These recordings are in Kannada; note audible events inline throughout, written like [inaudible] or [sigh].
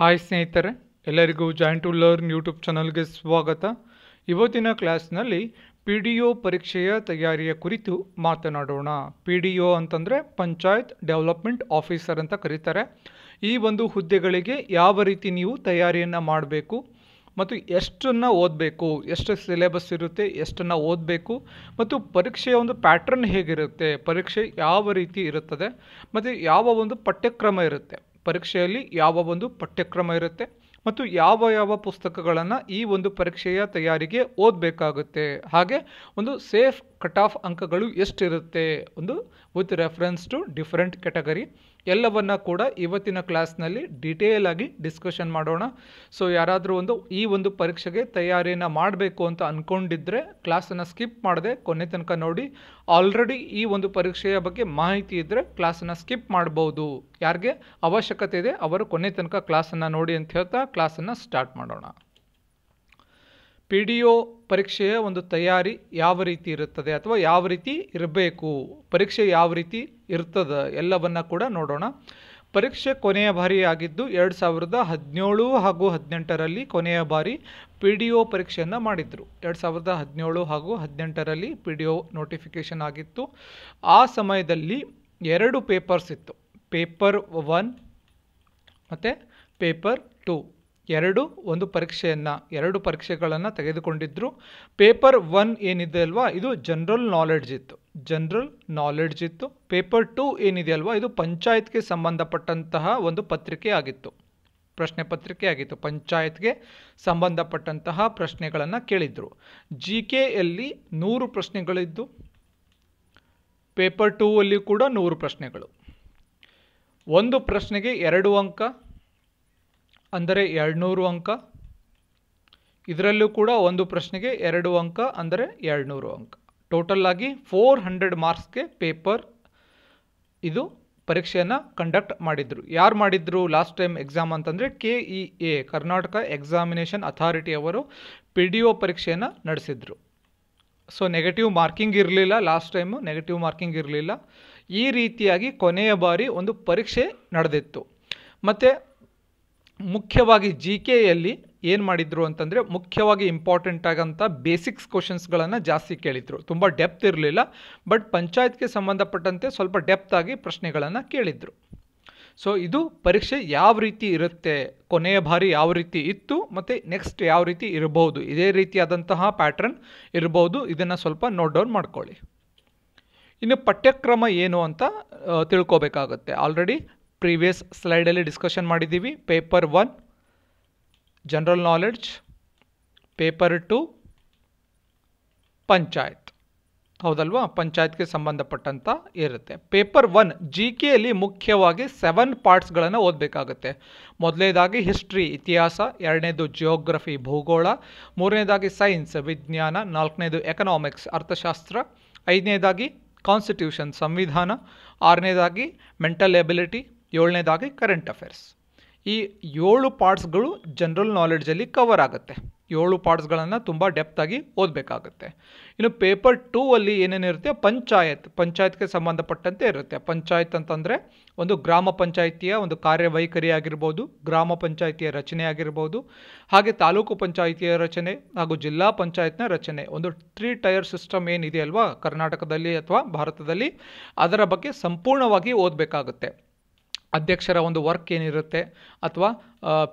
ಹಾಯ್ ಸ್ನೇಹಿತರೆ ಎಲ್ಲರಿಗೂ ಜಾಯಿಂಟ್ ಟು ಲರ್ನ್ ಯೂಟ್ಯೂಬ್ ಚಾನಲ್ಗೆ ಸ್ವಾಗತ ಇವತ್ತಿನ ಕ್ಲಾಸ್ನಲ್ಲಿ ಪಿ ಡಿ ಒ ಪರೀಕ್ಷೆಯ ತಯಾರಿಯ ಕುರಿತು ಮಾತನಾಡೋಣ ಪಿ ಡಿ ಒ ಅಂತಂದರೆ ಪಂಚಾಯತ್ ಡೆವಲಪ್ಮೆಂಟ್ ಆಫೀಸರ್ ಅಂತ ಕರೀತಾರೆ ಈ ಒಂದು ಹುದ್ದೆಗಳಿಗೆ ಯಾವ ರೀತಿ ನೀವು ತಯಾರಿಯನ್ನು ಮಾಡಬೇಕು ಮತ್ತು ಎಷ್ಟನ್ನು ಓದಬೇಕು ಎಷ್ಟು ಸಿಲೆಬಸ್ ಇರುತ್ತೆ ಎಷ್ಟನ್ನು ಓದಬೇಕು ಮತ್ತು ಪರೀಕ್ಷೆಯ ಒಂದು ಪ್ಯಾಟ್ರನ್ ಹೇಗಿರುತ್ತೆ ಪರೀಕ್ಷೆ ಯಾವ ರೀತಿ ಇರುತ್ತದೆ ಮತ್ತು ಯಾವ ಒಂದು ಪಠ್ಯಕ್ರಮ ಇರುತ್ತೆ ಪರೀಕ್ಷೆಯಲ್ಲಿ ಯಾವ ಒಂದು ಪಠ್ಯಕ್ರಮ ಇರುತ್ತೆ ಮತ್ತು ಯಾವ ಯಾವ ಪುಸ್ತಕಗಳನ್ನು ಈ ಒಂದು ಪರೀಕ್ಷೆಯ ತಯಾರಿಗೆ ಓದಬೇಕಾಗುತ್ತೆ ಹಾಗೆ ಒಂದು ಸೇಫ್ ಕಟ್ ಆಫ್ ಅಂಕಗಳು ಎಷ್ಟಿರುತ್ತೆ ಒಂದು with reference to different category ಎಲ್ಲವನ್ನು ಕೂಡ ಇವತ್ತಿನ ಕ್ಲಾಸ್ನಲ್ಲಿ ಡಿಟೇಲ್ ಆಗಿ ಡಿಸ್ಕಷನ್ ಮಾಡೋಣ ಸೊ ಯಾರಾದರೂ ಒಂದು ಈ ಒಂದು ಪರೀಕ್ಷೆಗೆ ತಯಾರಿನ ಮಾಡಬೇಕು ಅಂತ ಅಂದ್ಕೊಂಡಿದ್ದರೆ ಕ್ಲಾಸನ್ನು ಸ್ಕಿಪ್ ಮಾಡದೆ ಕೊನೆ ತನಕ ನೋಡಿ ಆಲ್ರೆಡಿ ಈ ಒಂದು ಪರೀಕ್ಷೆಯ ಬಗ್ಗೆ ಮಾಹಿತಿ ಇದ್ದರೆ ಕ್ಲಾಸನ್ನು ಸ್ಕಿಪ್ ಮಾಡ್ಬೋದು ಯಾರಿಗೆ ಅವಶ್ಯಕತೆ ಇದೆ ಅವರು ಕೊನೆ ತನಕ ಕ್ಲಾಸನ್ನು ನೋಡಿ ಅಂತ ಹೇಳ್ತಾ ಕ್ಲಾಸನ್ನು ಸ್ಟಾರ್ಟ್ ಮಾಡೋಣ ಪಿ ಡಿ ಒ ಪರೀಕ್ಷೆಯ ಒಂದು ತಯಾರಿ ಯಾವ ರೀತಿ ಇರುತ್ತದೆ ಅಥವಾ ಯಾವ ರೀತಿ ಇರಬೇಕು ಪರೀಕ್ಷೆ ಯಾವ ರೀತಿ ಇರ್ತದೆ ಎಲ್ಲವನ್ನು ಕೂಡ ನೋಡೋಣ ಪರೀಕ್ಷೆ ಕೊನೆಯ ಬಾರಿ ಆಗಿದ್ದು ಎರಡು ಸಾವಿರದ ಹದಿನೇಳು ಹಾಗೂ ಹದಿನೆಂಟರಲ್ಲಿ ಕೊನೆಯ ಬಾರಿ ಪಿ ಡಿ ಒ ಪರೀಕ್ಷೆಯನ್ನು ಮಾಡಿದರು ಎರಡು ಸಾವಿರದ ಹದಿನೇಳು ಹಾಗೂ ಹದಿನೆಂಟರಲ್ಲಿ ಪಿ ಡಿ ಒ ನೋಟಿಫಿಕೇಷನ್ ಆಗಿತ್ತು ಆ ಸಮಯದಲ್ಲಿ ಎರಡು ಪೇಪರ್ಸ್ ಇತ್ತು ಪೇಪರ್ ಒನ್ ಮತ್ತು ಪೇಪರ್ ಟು ಎರಡು ಒಂದು ಪರೀಕ್ಷೆಯನ್ನು ಎರಡು ಪರೀಕ್ಷೆಗಳನ್ನು ತೆಗೆದುಕೊಂಡಿದ್ದರು ಪೇಪರ್ ಒನ್ ಏನಿದೆ ಅಲ್ವಾ ಇದು ಜನರಲ್ ನಾಲೆಡ್ಜ್ ಇತ್ತು ಜನರಲ್ ನಾಲೆಡ್ಜ್ ಇತ್ತು ಪೇಪರ್ ಟೂ ಏನಿದೆ ಅಲ್ವಾ ಇದು ಪಂಚಾಯತ್ಗೆ ಸಂಬಂಧಪಟ್ಟಂತಹ ಒಂದು ಪತ್ರಿಕೆ ಆಗಿತ್ತು ಪ್ರಶ್ನೆ ಪತ್ರಿಕೆ ಆಗಿತ್ತು ಪಂಚಾಯತ್ಗೆ ಸಂಬಂಧಪಟ್ಟಂತಹ ಪ್ರಶ್ನೆಗಳನ್ನು ಕೇಳಿದರು ಜಿ ಅಲ್ಲಿ ನೂರು ಪ್ರಶ್ನೆಗಳಿದ್ದು ಪೇಪರ್ ಟೂ ಅಲ್ಲಿ ಕೂಡ ನೂರು ಪ್ರಶ್ನೆಗಳು ಒಂದು ಪ್ರಶ್ನೆಗೆ ಎರಡು ಅಂಕ ಅಂದರೆ ಎರಡುನೂರು ಅಂಕ ಇದರಲ್ಲೂ ಕೂಡ ಒಂದು ಪ್ರಶ್ನೆಗೆ ಎರಡು ಅಂಕ ಅಂದರೆ ಎರಡುನೂರು ಅಂಕ ಟೋಟಲ್ ಆಗಿ ಫೋರ್ ಹಂಡ್ರೆಡ್ ಮಾರ್ಕ್ಸ್ಗೆ ಪೇಪರ್ ಇದು ಪರೀಕ್ಷೆಯನ್ನು ಕಂಡಕ್ಟ್ ಮಾಡಿದರು ಯಾರು ಮಾಡಿದ್ರು ಲಾಸ್ಟ್ ಟೈಮ್ ಎಕ್ಸಾಮ್ ಅಂತಂದರೆ K E A Karnataka examination authority ಅವರು ಪಿ ಡಿ ಒ ಪರೀಕ್ಷೆಯನ್ನು ನಡೆಸಿದರು ಸೊ ನೆಗೆಟಿವ್ ಮಾರ್ಕಿಂಗ್ ಇರಲಿಲ್ಲ ಲಾಸ್ಟ್ ಟೈಮು ನೆಗೆಟಿವ್ ಮಾರ್ಕಿಂಗ್ ಇರಲಿಲ್ಲ ಈ ರೀತಿಯಾಗಿ ಕೊನೆಯ ಬಾರಿ ಒಂದು ಪರೀಕ್ಷೆ ನಡೆದಿತ್ತು ಮತ್ತು ಮುಖ್ಯವಾಗಿ ಜಿ ಯಲ್ಲಿ ಏನು ಮಾಡಿದರು ಅಂತಂದರೆ ಮುಖ್ಯವಾಗಿ ಇಂಪಾರ್ಟೆಂಟ್ ಆಗಂಥ ಬೇಸಿಕ್ಸ್ ಕ್ವಶನ್ಸ್ಗಳನ್ನು ಜಾಸ್ತಿ ಕೇಳಿದರು ತುಂಬ ಡೆಪ್ತ್ ಇರಲಿಲ್ಲ ಬಟ್ ಪಂಚಾಯತ್ಗೆ ಸಂಬಂಧಪಟ್ಟಂತೆ ಸ್ವಲ್ಪ ಡೆಪ್ತ್ ಆಗಿ ಪ್ರಶ್ನೆಗಳನ್ನು ಕೇಳಿದರು ಸೊ ಇದು ಪರೀಕ್ಷೆ ಯಾವ ರೀತಿ ಇರುತ್ತೆ ಕೊನೆಯ ಬಾರಿ ಯಾವ ರೀತಿ ಇತ್ತು ಮತ್ತು ನೆಕ್ಸ್ಟ್ ಯಾವ ರೀತಿ ಇರಬಹುದು ಇದೇ ರೀತಿಯಾದಂತಹ ಪ್ಯಾಟ್ರನ್ ಇರಬಹುದು ಇದನ್ನು ಸ್ವಲ್ಪ ನೋಟ್ ಡೌನ್ ಮಾಡ್ಕೊಳ್ಳಿ ಇನ್ನು ಪಠ್ಯಕ್ರಮ ಏನು ಅಂತ ತಿಳ್ಕೋಬೇಕಾಗುತ್ತೆ ಆಲ್ರೆಡಿ ಪ್ರೀವಿಯಸ್ ಸ್ಲೈಡಲ್ಲಿ ಡಿಸ್ಕಷನ್ ಮಾಡಿದ್ದೀವಿ paper one general knowledge paper two panchayat ಹೌದಲ್ವಾ ಪಂಚಾಯತ್ಗೆ ಸಂಬಂಧಪಟ್ಟಂತ ಇರುತ್ತೆ ಪೇಪರ್ ಒನ್ ಜಿ ಕೆಯಲ್ಲಿ ಮುಖ್ಯವಾಗಿ ಸೆವೆನ್ ಪಾರ್ಟ್ಸ್ಗಳನ್ನು ಓದಬೇಕಾಗುತ್ತೆ ಮೊದಲನೇದಾಗಿ ಹಿಸ್ಟ್ರಿ ಇತಿಹಾಸ ಎರಡನೇದು ಜಿಯೋಗ್ರಫಿ ಭೂಗೋಳ ಮೂರನೇದಾಗಿ ಸೈನ್ಸ್ ವಿಜ್ಞಾನ ನಾಲ್ಕನೇದು ಎಕನಾಮಿಕ್ಸ್ ಅರ್ಥಶಾಸ್ತ್ರ ಐದನೇದಾಗಿ ಕಾನ್ಸ್ಟಿಟ್ಯೂಷನ್ ಸಂವಿಧಾನ ಆರನೇದಾಗಿ ಮೆಂಟಲ್ ಎಬಿಲಿಟಿ ಏಳನೇದಾಗಿ ಕರೆಂಟ್ ಅಫೇರ್ಸ್ ಈ ಏಳು ಪಾರ್ಟ್ಸ್ಗಳು ಜನರಲ್ ನಾಲೆಡ್ಜಲ್ಲಿ ಕವರ್ ಆಗುತ್ತೆ ಏಳು ಪಾರ್ಟ್ಸ್ಗಳನ್ನು ತುಂಬ ಡೆಪ್ತಾಗಿ ಓದಬೇಕಾಗುತ್ತೆ ಇನ್ನು ಪೇಪರ್ ಟೂ ಅಲ್ಲಿ ಏನೇನಿರುತ್ತೆ ಪಂಚಾಯತ್ ಪಂಚಾಯತ್ಗೆ ಸಂಬಂಧಪಟ್ಟಂತೆ ಇರುತ್ತೆ ಪಂಚಾಯತ್ ಅಂತಂದರೆ ಒಂದು ಗ್ರಾಮ ಪಂಚಾಯಿತಿಯ ಒಂದು ಕಾರ್ಯವೈಖರಿ ಆಗಿರ್ಬೋದು ಗ್ರಾಮ ಪಂಚಾಯಿತಿಯ ರಚನೆ ಆಗಿರ್ಬೋದು ಹಾಗೆ ತಾಲೂಕು ಪಂಚಾಯಿತಿಯ ರಚನೆ ಹಾಗೂ ಜಿಲ್ಲಾ ಪಂಚಾಯತ್ನ ರಚನೆ ಒಂದು ತ್ರೀ ಟಯರ್ ಸಿಸ್ಟಮ್ ಏನಿದೆ ಅಲ್ವಾ ಕರ್ನಾಟಕದಲ್ಲಿ ಅಥವಾ ಭಾರತದಲ್ಲಿ ಅದರ ಬಗ್ಗೆ ಸಂಪೂರ್ಣವಾಗಿ ಓದಬೇಕಾಗುತ್ತೆ ಅಧ್ಯಕ್ಷರ ಒಂದು ವರ್ಕ್ ಏನಿರುತ್ತೆ ಅಥವಾ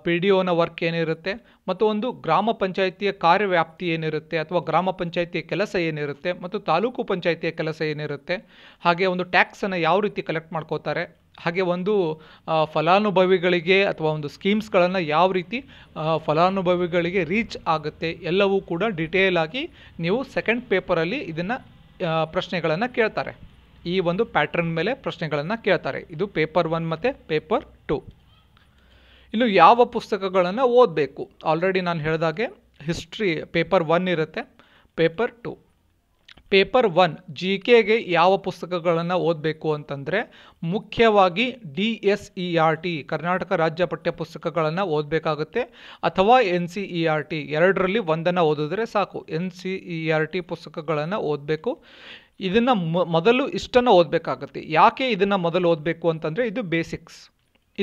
ಪಿ ಡಿ ಒನ ವರ್ಕ್ ಏನಿರುತ್ತೆ ಮತ್ತು ಒಂದು ಗ್ರಾಮ ಪಂಚಾಯಿತಿಯ ಕಾರ್ಯವ್ಯಾಪ್ತಿ ಏನಿರುತ್ತೆ ಅಥವಾ ಗ್ರಾಮ ಪಂಚಾಯಿತಿಯ ಕೆಲಸ ಏನಿರುತ್ತೆ ಮತ್ತು ತಾಲೂಕು ಪಂಚಾಯಿತಿಯ ಕೆಲಸ ಏನಿರುತ್ತೆ ಹಾಗೆ ಒಂದು ಟ್ಯಾಕ್ಸನ್ನು ಯಾವ ರೀತಿ ಕಲೆಕ್ಟ್ ಮಾಡ್ಕೋತಾರೆ ಹಾಗೆ ಒಂದು ಫಲಾನುಭವಿಗಳಿಗೆ ಅಥವಾ ಒಂದು ಸ್ಕೀಮ್ಸ್ಗಳನ್ನು ಯಾವ ರೀತಿ ಫಲಾನುಭವಿಗಳಿಗೆ ರೀಚ್ ಆಗುತ್ತೆ ಎಲ್ಲವೂ ಕೂಡ ಡಿಟೇಲ್ ಆಗಿ ನೀವು ಸೆಕೆಂಡ್ ಪೇಪರಲ್ಲಿ ಇದನ್ನು ಪ್ರಶ್ನೆಗಳನ್ನು ಕೇಳ್ತಾರೆ ಈ ಒಂದು ಪ್ಯಾಟ್ರನ್ ಮೇಲೆ ಪ್ರಶ್ನೆಗಳನ್ನು ಕೇಳ್ತಾರೆ ಇದು ಪೇಪರ್ ಒನ್ ಮತ್ತು ಪೇಪರ್ ಟು ಇನ್ನು ಯಾವ ಪುಸ್ತಕಗಳನ್ನು ಓದಬೇಕು ಆಲ್ರೆಡಿ ನಾನು ಹೇಳಿದಾಗೆ ಹಿಸ್ಟ್ರಿ ಪೇಪರ್ ಒನ್ ಇರುತ್ತೆ paper two paper one G ಕೆಗೆ ಯಾವ ಪುಸ್ತಕಗಳನ್ನು ಓದಬೇಕು ಅಂತಂದರೆ ಮುಖ್ಯವಾಗಿ D S E R T Karnataka ರಾಜ್ಯ ಪಠ್ಯ ಪುಸ್ತಕಗಳನ್ನು ಓದಬೇಕಾಗುತ್ತೆ ಅಥವಾ N C E R T ಎರಡರಲ್ಲಿ ಒಂದನ್ನು ಓದಿದ್ರೆ ಸಾಕು N C E R T ಪುಸ್ತಕಗಳನ್ನು ಓದಬೇಕು ಇದನ್ನು ಮೊದಲು ಇಷ್ಟನ್ನು ಓದಬೇಕಾಗುತ್ತೆ ಯಾಕೆ ಇದನ್ನು ಮೊದಲು ಓದಬೇಕು ಅಂತಂದರೆ ಇದು ಬೇಸಿಕ್ಸ್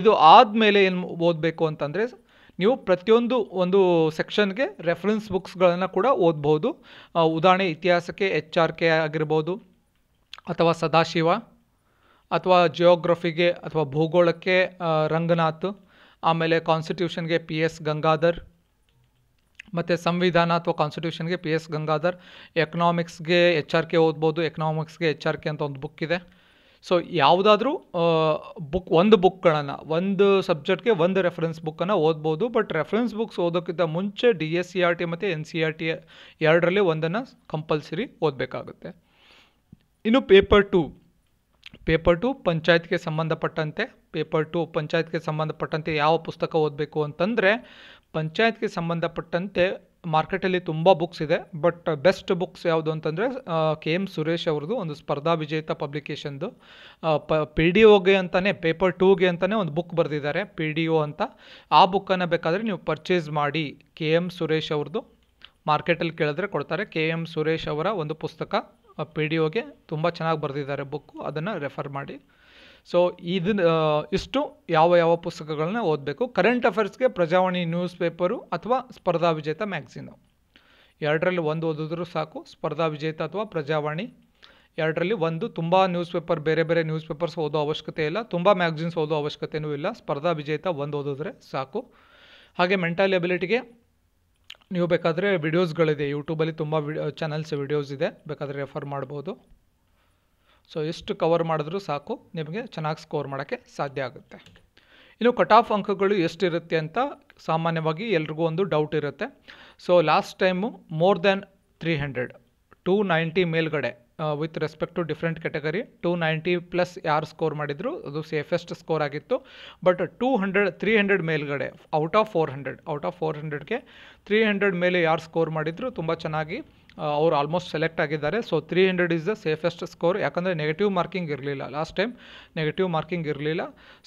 ಇದು ಆದಮೇಲೆ ಏನು ಓದಬೇಕು ಅಂತಂದರೆ ನೀವು ಪ್ರತಿಯೊಂದು ಒಂದು ಸೆಕ್ಷನ್ಗೆ ರೆಫರೆನ್ಸ್ ಬುಕ್ಸ್ಗಳನ್ನು ಕೂಡ ಓದ್ಬೋದು ಉದಾಹರಣೆ ಇತಿಹಾಸಕ್ಕೆ ಎಚ್ ಆರ್ ಕೆ ಆಗಿರ್ಬೋದು ಅಥವಾ ಸದಾಶಿವ ಅಥವಾ ಜಿಯೋಗ್ರಫಿಗೆ ಅಥವಾ ಭೂಗೋಳಕ್ಕೆ ರಂಗನಾಥ್ ಆಮೇಲೆ ಕಾನ್ಸ್ಟಿಟ್ಯೂಷನ್ಗೆ ಪಿ ಎಸ್ ಗಂಗಾಧರ್ ಮತ್ತು ಸಂವಿಧಾನ ಅಥವಾ ಕಾನ್ಸ್ಟಿಟ್ಯೂಷನ್ಗೆ ಪಿ ಎಸ್ ಗಂಗಾಧರ್ ಎಕನಾಮಿಕ್ಸ್ಗೆ ಎಚ್ ಆರ್ ಕೆ ಓದ್ಬೋದು ಎಕನಾಮಿಕ್ಸ್ಗೆ ಎಚ್ ಆರ್ ಕೆ ಅಂತ ಒಂದು ಬುಕ್ ಇದೆ ಸೊ ಯಾವುದಾದ್ರೂ ಬುಕ್ ಒಂದು ಬುಕ್ಗಳನ್ನು ಒಂದು ಸಬ್ಜೆಕ್ಟ್ಗೆ ಒಂದು ರೆಫರೆನ್ಸ್ ಬುಕ್ಕನ್ನು ಓದ್ಬೋದು ಬಟ್ ರೆಫರೆನ್ಸ್ ಬುಕ್ಸ್ ಓದೋಕ್ಕಿಂತ ಮುಂಚೆ D S C e R T ಮತ್ತು N C R e T ಎರಡರಲ್ಲಿ ಒಂದನ್ನು ಕಂಪಲ್ಸರಿ ಓದಬೇಕಾಗುತ್ತೆ ಇನ್ನು ಪೇಪರ್ ಟು ಪೇಪರ್ ಟು ಪಂಚಾಯತ್ಗೆ ಸಂಬಂಧಪಟ್ಟಂತೆ ಪೇಪರ್ ಟು ಪಂಚಾಯತ್ಗೆ ಸಂಬಂಧಪಟ್ಟಂತೆ ಯಾವ ಪುಸ್ತಕ ಓದಬೇಕು ಅಂತಂದರೆ ಪಂಚಾಯತ್ಗೆ ಸಂಬಂಧಪಟ್ಟಂತೆ ಮಾರ್ಕೆಟಲ್ಲಿ ತುಂಬ ಬುಕ್ಸ್ ಇದೆ ಬಟ್ ಬೆಸ್ಟ್ ಬುಕ್ಸ್ ಯಾವುದು ಅಂತಂದರೆ ಕೆ ಎಮ್ ಸುರೇಶ್ ಅವ್ರದ್ದು ಒಂದು ಸ್ಪರ್ಧಾ ವಿಜೇತ ಪಬ್ಲಿಕೇಶನ್ದು ಪಿ ಡಿ ಒಗೆ ಅಂತಲೇ ಪೇಪರ್ ಟೂಗೆ ಅಂತಲೇ ಒಂದು ಬುಕ್ ಬರೆದಿದ್ದಾರೆ ಪಿ ಡಿ ಒ ಅಂತ ಆ ಬುಕ್ಕನ್ನು ಬೇಕಾದರೆ ನೀವು ಪರ್ಚೇಸ್ ಮಾಡಿ ಕೆ ಎಮ್ ಸುರೇಶ್ ಅವ್ರದ್ದು ಮಾರ್ಕೆಟಲ್ಲಿ ಕೇಳಿದ್ರೆ ಕೊಡ್ತಾರೆ ಕೆ ಎಮ್ ಸುರೇಶ್ ಅವರ ಒಂದು ಪುಸ್ತಕ ಪಿ ಡಿ ಒಗೆ ತುಂಬ ಚೆನ್ನಾಗಿ ಬರೆದಿದ್ದಾರೆ ಬುಕ್ಕು ಅದನ್ನು ರೆಫರ್ ಮಾಡಿ ಸೊ ಇದನ್ನ ಇಷ್ಟು ಯಾವ ಯಾವ ಪುಸ್ತಕಗಳನ್ನ ಓದಬೇಕು ಕರೆಂಟ್ ಅಫೇರ್ಸ್ಗೆ ಪ್ರಜಾವಾಣಿ ನ್ಯೂಸ್ ಪೇಪರು ಅಥವಾ ಸ್ಪರ್ಧಾ ವಿಜೇತ ಮ್ಯಾಗ್ಝಿನು ಎರಡರಲ್ಲಿ ಒಂದು ಓದಿದ್ರು ಸಾಕು ಸ್ಪರ್ಧಾ ವಿಜೇತ ಅಥವಾ ಪ್ರಜಾವಾಣಿ ಎರಡರಲ್ಲಿ ಒಂದು ತುಂಬ ನ್ಯೂಸ್ ಪೇಪರ್ ಬೇರೆ ಬೇರೆ ನ್ಯೂಸ್ ಪೇಪರ್ಸ್ ಓದೋ ಅವಶ್ಯಕತೆ ಇಲ್ಲ ತುಂಬ ಮ್ಯಾಗ್ಝಿನ್ಸ್ ಓದೋ ಅವಶ್ಯಕತೆಯೂ ಇಲ್ಲ ಸ್ಪರ್ಧಾ ವಿಜೇತ ಒಂದು ಓದಿದ್ರೆ ಸಾಕು ಹಾಗೆ ಮೆಂಟಲ್ ಎಬಿಲಿಟಿಗೆ ನೀವು ಬೇಕಾದರೆ ವಿಡಿಯೋಸ್ಗಳಿದೆ ಯೂಟ್ಯೂಬಲ್ಲಿ ತುಂಬ ವಿ ಚಾನಲ್ಸ್ ವಿಡಿಯೋಸ್ ಇದೆ ಬೇಕಾದರೆ ರೆಫರ್ ಮಾಡ್ಬೋದು ಸೊ ಎಷ್ಟು ಕವರ್ ಮಾಡಿದ್ರೂ ಸಾಕು ನಿಮಗೆ ಚೆನ್ನಾಗಿ ಸ್ಕೋರ್ ಮಾಡೋಕ್ಕೆ ಸಾಧ್ಯ ಆಗುತ್ತೆ ಇನ್ನು ಕಟ್ ಆಫ್ ಅಂಕಗಳು ಎಷ್ಟಿರುತ್ತೆ ಅಂತ ಸಾಮಾನ್ಯವಾಗಿ ಎಲ್ರಿಗೂ ಒಂದು ಡೌಟ್ ಇರುತ್ತೆ so last time more than three hundred two ninety ಮೇಲ್ಗಡೆ with respect to different category two ninety plus ಯಾರು ಸ್ಕೋರ್ ಮಾಡಿದ್ರು ಅದು ಸೇಫೆಸ್ಟ್ ಸ್ಕೋರ್ ಆಗಿತ್ತು but two hundred three hundred ಮೇಲ್ಗಡೆ out of four hundred out of four ಹಂಡ್ರೆಡ್ಗೆ ತ್ರೀ ಹಂಡ್ರೆಡ್ ಮೇಲೆ ಯಾರು ಸ್ಕೋರ್ ಮಾಡಿದ್ರು ತುಂಬ ಚೆನ್ನಾಗಿ ಅವ್ರು ಆಲ್ಮೋಸ್ಟ್ ಸೆಲೆಕ್ಟ್ ಆಗಿದ್ದಾರೆ so three hundred is the safest score ಯಾಕಂದರೆ ನೆಗೆಟಿವ್ ಮಾರ್ಕಿಂಗ್ ಇರಲಿಲ್ಲ ಲಾಸ್ಟ್ ಟೈಮ್ ನೆಗೆಟಿವ್ ಮಾರ್ಕಿಂಗ್ ಇರಲಿಲ್ಲ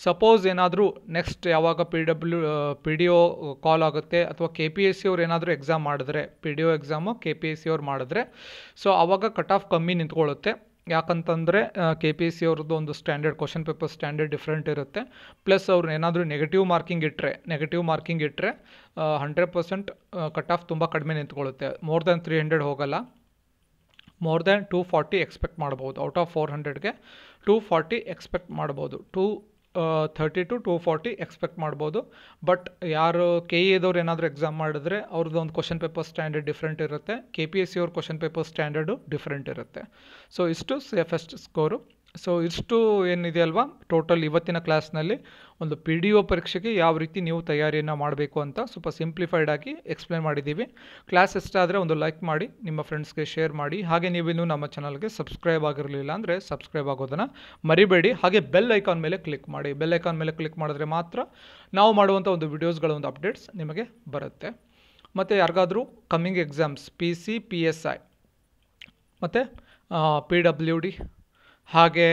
ಸಪೋಸ್ ಏನಾದರೂ ನೆಕ್ಸ್ಟ್ ಯಾವಾಗ P W P D O call ಆಗುತ್ತೆ ಅಥವಾ ಕೆ ಪಿ ಎಸ್ ಸಿ ಅವ್ರು ಏನಾದರೂ ಎಕ್ಸಾಮ್ ಮಾಡಿದ್ರೆ P D O exam K P S C ಅವ್ರು ಮಾಡಿದ್ರೆ ಸೊ ಆವಾಗ ಕಟ್ ಆಫ್ ಕಮ್ಮಿ ನಿಂತ್ಕೊಳ್ಳುತ್ತೆ ಯಾಕಂತಂದರೆ ಕೆ ಪಿ ಸಿ ಅವ್ರದ್ದು ಒಂದು standard question paper standard different ಇರುತ್ತೆ ಪ್ಲಸ್ ಅವ್ರು ಏನಾದರೂ ನೆಗೆಟಿವ್ ಮಾರ್ಕಿಂಗ್ ಇಟ್ಟರೆ ನೆಗೆಟಿವ್ ಮಾರ್ಕಿಂಗ್ ಇಟ್ಟರೆ ಹಂಡ್ರೆಡ್ ಪರ್ಸೆಂಟ್ ಕಟ್ ಆಫ್ ತುಂಬ ಕಡಿಮೆ ನಿಂತ್ಕೊಳ್ಳುತ್ತೆ ಮೋರ್ ದ್ಯಾನ್ ತ್ರೀ ಹಂಡ್ರೆಡ್ ಹೋಗಲ್ಲ more than two forty expect ಮಾಡ್ಬೋದು ಔಟ್ ಆಫ್ ಫೋರ್ ಹಂಡ್ರೆಡ್ಗೆ ಟೂ ಫಾರ್ಟಿ ಎಕ್ಸ್ಪೆಕ್ಟ್ ಮಾಡ್ಬೋದು two thirty to to forty expect ಮಾಡ್ಬೋದು ಬಟ್ ಯಾರು ಕೆ ಇ e ಎದವ್ರು ಏನಾದರೂ ಎಕ್ಸಾಮ್ ಮಾಡಿದ್ರೆ ಅವ್ರದ್ದು ಒಂದು ಕ್ವಶನ್ ಪೇಪರ್ ಸ್ಟ್ಯಾಂಡರ್ಡ್ ಡಿಫ್ರೆಂಟ್ ಇರುತ್ತೆ ಕೆ ಪಿ ಎಸ್ ಸಿ ಅವ್ರ ಕ್ವಶನ್ ಪೇಪರ್ ಸ್ಟ್ಯಾಂಡರ್ಡು ಡಿಫ್ರೆಂಟ್ ಇರುತ್ತೆ ಸೊ ಇಷ್ಟು ಸೇಫೆಸ್ಟ್ ಸ್ಕೋರು ಸೊ ಇಷ್ಟು ಏನಿದೆ ಅಲ್ವಾ ಟೋಟಲ್ ಇವತ್ತಿನ ಕ್ಲಾಸ್ನಲ್ಲಿ ಒಂದು ಪಿ ಡಿ ಒ ಪರೀಕ್ಷೆಗೆ ಯಾವ ರೀತಿ ನೀವು ತಯಾರಿಯನ್ನು ಮಾಡಬೇಕು ಅಂತ ಸ್ವಲ್ಪ ಸಿಂಪ್ಲಿಫೈಡ್ ಆಗಿ ಎಕ್ಸ್ಪ್ಲೇನ್ ಮಾಡಿದ್ದೀವಿ ಕ್ಲಾಸ್ ಎಷ್ಟಾದರೆ ಒಂದು ಲೈಕ್ ಮಾಡಿ ನಿಮ್ಮ ಫ್ರೆಂಡ್ಸ್ಗೆ ಶೇರ್ ಮಾಡಿ ಹಾಗೆ ಇನ್ನೂ ನಮ್ಮ ಚಾನಲ್ಗೆ ಸಬ್ಸ್ಕ್ರೈಬ್ ಆಗಿರಲಿಲ್ಲ ಅಂದರೆ ಸಬ್ಸ್ಕ್ರೈಬ್ ಆಗೋದನ್ನು ಮರಿಬೇಡಿ ಹಾಗೆ ಬೆಲ್ ಐಕಾನ್ ಮೇಲೆ ಕ್ಲಿಕ್ ಮಾಡಿ ಬೆಲ್ ಐಕಾನ್ ಮೇಲೆ ಕ್ಲಿಕ್ ಮಾಡಿದ್ರೆ ಮಾತ್ರ ನಾವು ಮಾಡುವಂಥ ಒಂದು ವಿಡಿಯೋಸ್ಗಳ ಒಂದು ಅಪ್ಡೇಟ್ಸ್ ನಿಮಗೆ ಬರುತ್ತೆ ಮತ್ತು ಯಾರಿಗಾದರೂ coming exams P C P S I ಮತ್ತು ಪಿ ಡಬ್ಲ್ಯೂ ಡಿ ಹಾಗೆ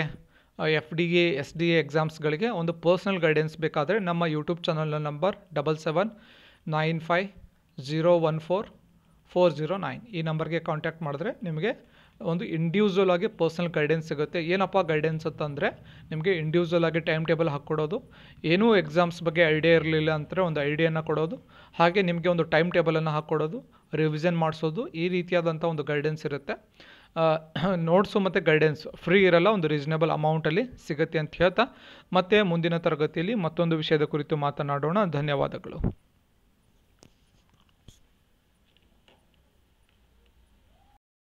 F D A S D A ಎಕ್ಸಾಮ್ಸ್ಗಳಿಗೆ ಒಂದು ಪರ್ಸ್ನಲ್ ಗೈಡೆನ್ಸ್ ಬೇಕಾದರೆ ನಮ್ಮ ಯೂಟ್ಯೂಬ್ ಚಾನಲ್ನ number double seven nine five zero one four four zero nine ಈ ನಂಬರ್ಗೆ ಕಾಂಟ್ಯಾಕ್ಟ್ ಮಾಡಿದ್ರೆ ನಿಮಗೆ ಒಂದು ಇಂಡಿವಿಜುವಲ್ ಆಗಿ ಪರ್ಸ್ನಲ್ ಗೈಡೆನ್ಸ್ ಸಿಗುತ್ತೆ ಏನಪ್ಪ ಗೈಡೆನ್ಸ್ ಅಂತಂದರೆ ನಿಮಗೆ ಇಂಡಿವಿಜುವಲ್ ಆಗಿ ಟೈಮ್ ಟೇಬಲ್ ಹಾಕ್ಕೊಡೋದು ಏನೂ ಎಕ್ಸಾಮ್ಸ್ ಬಗ್ಗೆ ಐಡಿಯಾ ಇರಲಿಲ್ಲ ಅಂದರೆ ಒಂದು ಐಡಿಯಾನ ಕೊಡೋದು ಹಾಗೆ ನಿಮಗೆ ಒಂದು ಟೈಮ್ ಟೇಬಲನ್ನು ಹಾಕ್ಕೊಡೋದು ರಿವಿಷನ್ ಮಾಡಿಸೋದು ಈ ರೀತಿಯಾದಂಥ ಒಂದು ಗೈಡೆನ್ಸ್ ಇರುತ್ತೆ [clears throat] ನೋಟ್ಸು ಮತ್ತು ಗೈಡೆನ್ಸ್ ಫ್ರೀ ಇರಲ್ಲ ಒಂದು ರೀಸನೇಬಲ್ ಅಮೌಂಟಲ್ಲಿ ಸಿಗುತ್ತೆ ಅಂತ ಹೇಳ್ತಾ ಮತ್ತೆ ಮುಂದಿನ ತರಗತಿಯಲ್ಲಿ ಮತ್ತೊಂದು ವಿಷಯದ ಕುರಿತು ಮಾತನಾಡೋಣ ಧನ್ಯವಾದಗಳು